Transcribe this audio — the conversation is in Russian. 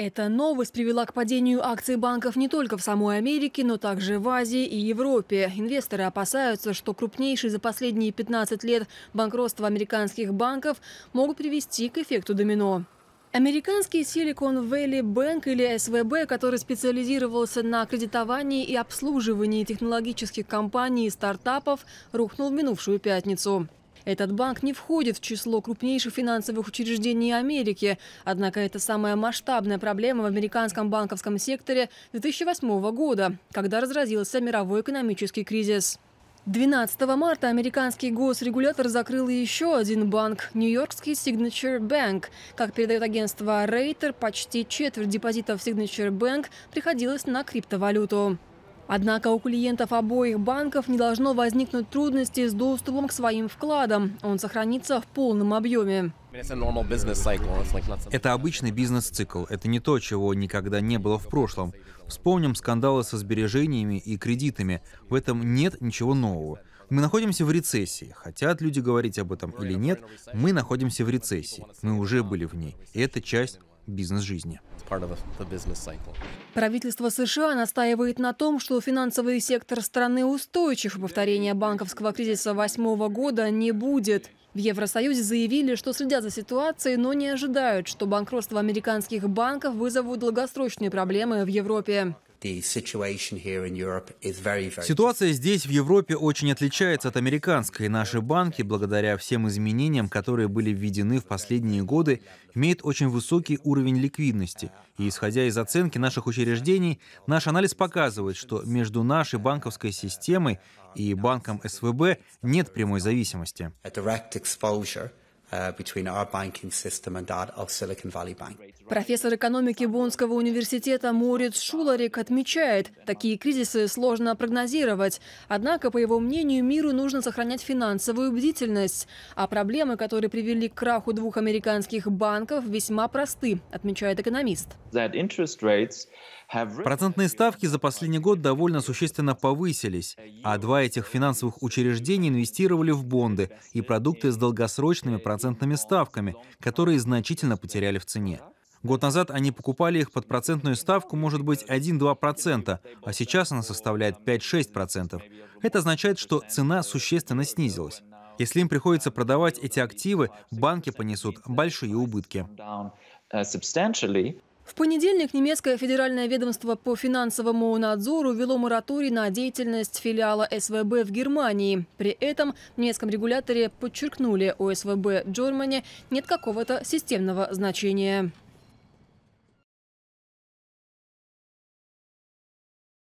Эта новость привела к падению акций банков не только в самой Америке, но также в Азии и Европе. Инвесторы опасаются, что крупнейшие за последние 15 лет банкротства американских банков могут привести к эффекту домино. Американский Silicon Valley Bank или СВБ, который специализировался на кредитовании и обслуживании технологических компаний и стартапов, рухнул в минувшую пятницу. Этот банк не входит в число крупнейших финансовых учреждений Америки. Однако это самая масштабная проблема в американском банковском секторе 2008 года, когда разразился мировой экономический кризис. 12 марта американский госрегулятор закрыл еще один банк – Нью-Йоркский Signature Bank. Как передает агентство Рейтер, почти четверть депозитов Signature Bank приходилось на криптовалюту. Однако у клиентов обоих банков не должно возникнуть трудности с доступом к своим вкладам. Он сохранится в полном объеме. Это обычный бизнес-цикл. Это не то, чего никогда не было в прошлом. Вспомним скандалы со сбережениями и кредитами. В этом нет ничего нового. Мы находимся в рецессии. Хотят люди говорить об этом или нет, мы находимся в рецессии. Мы уже были в ней. И это часть бизнес-жизни. Правительство США настаивает на том, что финансовый сектор страны устойчив, и повторения банковского кризиса 2008 года не будет. В Евросоюзе заявили, что следят за ситуацией, но не ожидают, что банкротство американских банков вызовут долгосрочные проблемы в Европе. Ситуация здесь, в Европе, очень отличается от американской, наши банки, благодаря всем изменениям, которые были введены в последние годы, имеют очень высокий уровень ликвидности. И исходя из оценки наших учреждений, наш анализ показывает, что между нашей банковской системой и банком СВБ нет прямой зависимости. Э, Профессор экономики Бонского университета Морец Шуларик отмечает, такие кризисы сложно прогнозировать. Однако, по его мнению, миру нужно сохранять финансовую бдительность. А проблемы, которые привели к краху двух американских банков, весьма просты, отмечает экономист. Процентные ставки за последний год довольно существенно повысились, а два этих финансовых учреждения инвестировали в бонды и продукты с долгосрочными процентами процентными ставками, которые значительно потеряли в цене. Год назад они покупали их под процентную ставку, может быть, 1-2%, а сейчас она составляет 5-6%. Это означает, что цена существенно снизилась. Если им приходится продавать эти активы, банки понесут большие убытки. Э, в понедельник немецкое федеральное ведомство по финансовому надзору ввело мораторий на деятельность филиала СВБ в Германии. При этом в немецком регуляторе подчеркнули, у СВБ Джермани нет какого-то системного значения.